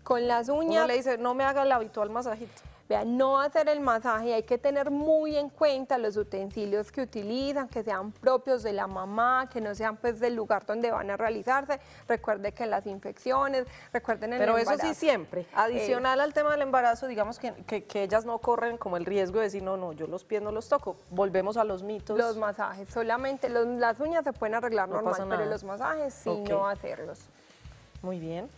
Con las uñas... le dice, no me haga el habitual masajito. Vea, no hacer el masaje, hay que tener muy en cuenta los utensilios que utilizan, que sean propios de la mamá, que no sean pues del lugar donde van a realizarse. Recuerde que las infecciones, recuerden el Pero eso sí siempre. Eh, Adicional al tema del embarazo, digamos que, ellas no corren como el riesgo de decir, no, no, yo los pies no los toco. Volvemos a los mitos. Los masajes, solamente las uñas se pueden arreglar normal, pero los masajes sí no hacerlos. Muy bien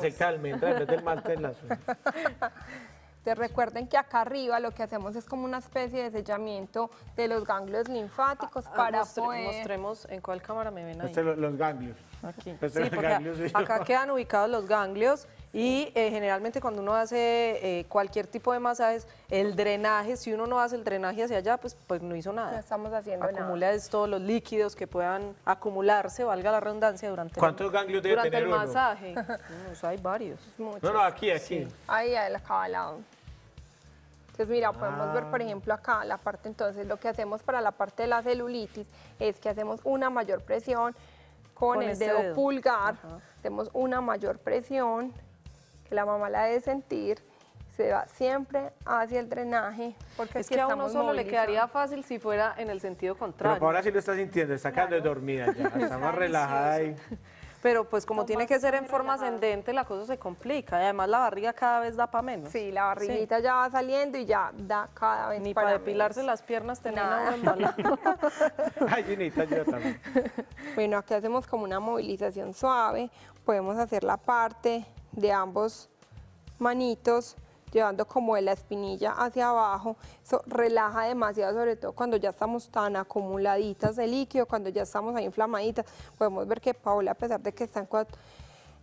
se calme, entra la Te recuerden que acá arriba lo que hacemos es como una especie de sellamiento de los ganglios linfáticos ah, ah, para Mostremos en cuál cámara me ven ahí. Este, los ganglios. Aquí. Pues acá quedan ubicados los ganglios y eh, generalmente cuando uno hace eh, cualquier tipo de masajes, el drenaje, si uno no hace el drenaje hacia allá, pues, pues no hizo nada. estamos haciendo Acumula es todos los líquidos que puedan acumularse, valga la redundancia, durante ¿Cuántos ganglios debe durante tener el masaje. hay varios. Muchos. No, no, aquí, aquí. Ahí, acá al lado. Entonces, mira, podemos ver, por ah. ejemplo, acá la parte, entonces, lo que hacemos para la parte de la celulitis es que hacemos una mayor presión, con, el dedo, pulgar, tenemos una mayor presión, que la mamá la debe sentir, se va siempre hacia el drenaje. Porque es que a uno solo le quedaría fácil si fuera en el sentido contrario. Pero ahora sí lo está sintiendo, está quedando dormida ya, está más relajada ahí. Pero pues como tiene que ser en forma ascendente, la cosa se complica. Y además la barriga cada vez da para menos. Sí, la barriguita ya va saliendo y ya da cada vez Ni para, para depilarse las piernas tenemos. una Ay, Ginita, yo también. Bueno, aquí hacemos como una movilización suave. Podemos hacer la parte de ambos manitos llevando como de la espinilla hacia abajo. Eso relaja demasiado, sobre todo cuando ya estamos tan acumuladitas de líquido, cuando ya estamos ahí inflamaditas. Podemos ver que Paula, a pesar de que está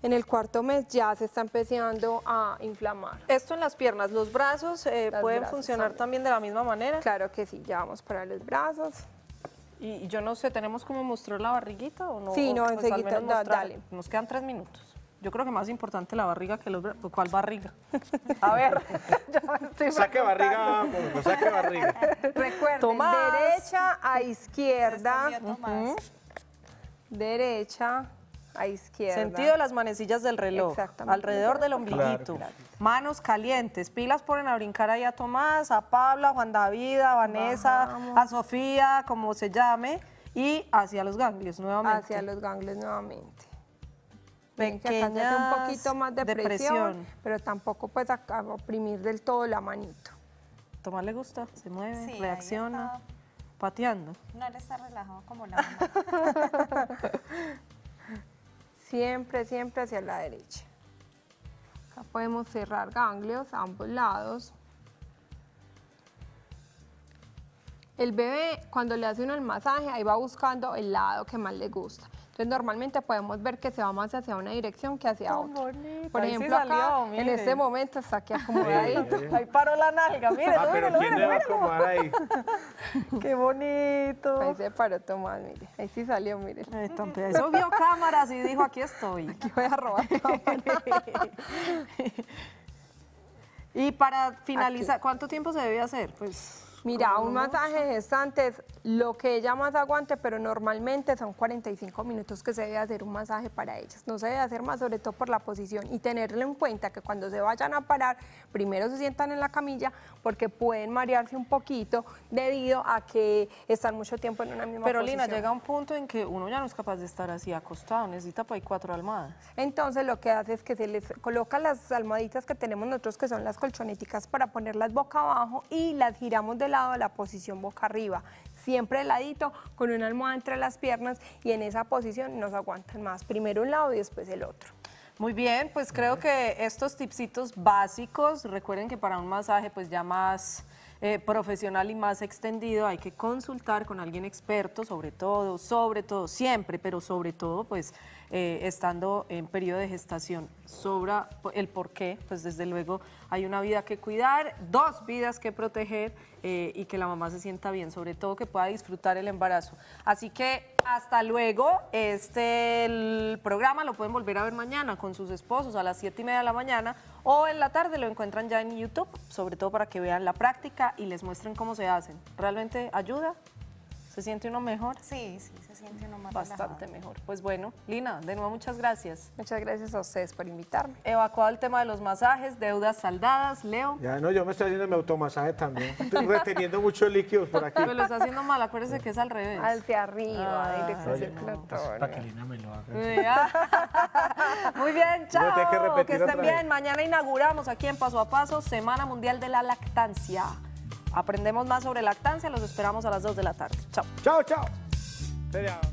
en el cuarto mes ya se está empezando a inflamar. Esto en las piernas, los brazos eh, pueden funcionar también. de la misma manera. Claro que sí, ya vamos para los brazos. Y, yo no sé, ¿tenemos como mostrar la barriguita o no? Sí, no, pues, enseguida, Nos quedan tres minutos. Yo creo que más importante la barriga que los ¿Cuál barriga? A ver, pues, pues, Saque barriga, saque barriga. Recuerden, derecha a izquierda. Derecha a izquierda. Sentido de las manecillas del reloj. Alrededor del ombliguito. Manos calientes. Pilas ponen a brincar ahí a Tomás, a Pablo, a Juan David, a Vanessa, a Sofía, como se llame. Y hacia los ganglios nuevamente. Hacia los ganglios nuevamente pequeñas que un poquito más de, presión, pero tampoco pues oprimir del todo la manito. ¿Tomarle le gusta, se mueve, reacciona, pateando. No, le está relajado como la mamá. siempre, siempre hacia la derecha. Acá podemos cerrar ganglios a ambos lados. El bebé, cuando le hace uno el masaje, ahí va buscando el lado que más le gusta. Pues, normalmente podemos ver que se va más hacia una dirección que hacia otra. Por ejemplo, en este momento está aquí acomodadito. Ahí paró la nalga, mire. Ah, pero ¿quién ahí? Qué bonito. Ahí se paró Tomás, mire. Ahí sí salió, mire. Eso vio cámaras y dijo, aquí estoy. Aquí voy a robar Y para finalizar, ¿cuánto tiempo se debe hacer? Pues Mira, un masaje gestante, lo que ella más aguante, pero normalmente son 45 minutos que se debe hacer un masaje para ellas. No se debe hacer más, sobre todo por la posición. Y tenerlo en cuenta que cuando se vayan a parar, primero se sientan en la camilla porque pueden marearse un poquito debido a que están mucho tiempo en una misma posición. Pero Lina, llega un punto en que uno ya no es capaz de estar así acostado, necesita para cuatro almohadas. Entonces lo que hace es que se les coloca las almohaditas que tenemos nosotros, que son las colchoneticas, para ponerlas boca abajo y las giramos de lado, la posición boca arriba, siempre ladito con una almohada entre las piernas y en esa posición nos aguantan más, primero un lado y después el otro. Muy bien, pues creo que estos tipsitos básicos, recuerden que para un masaje pues ya más eh, profesional y más extendido, hay que consultar con alguien experto, sobre todo, sobre todo, siempre, pero sobre todo, pues, eh, estando en periodo de gestación. Sobra el por qué, pues desde luego hay una vida que cuidar, dos vidas que proteger eh, y que la mamá se sienta bien, sobre todo que pueda disfrutar el embarazo. Así que hasta luego, este el programa lo pueden volver a ver mañana con sus esposos a las 7 y media de la mañana o en la tarde lo encuentran ya en YouTube, sobre todo para que vean la práctica y les muestren cómo se hacen. ¿Realmente ayuda? ¿Se siente uno mejor? Sí, sí, sí. Bastante mejor. Pues bueno, Lina, de nuevo muchas gracias. Muchas gracias a ustedes por invitarme. Evacuado el tema de los masajes, deudas saldadas, Leo. Ya, no, yo me estoy haciendo mi automasaje también. Estoy reteniendo muchos líquidos por aquí. Pero lo está haciendo mal, acuérdese que es al revés. Hacia arriba, ah, Para que Lina me lo haga. Muy bien, chao. Que, estén bien. Mañana inauguramos aquí en Paso a Paso Semana Mundial de la Lactancia. Aprendemos más sobre lactancia. Los esperamos a las 2 de la tarde. Chao. Chao, chao. 再见。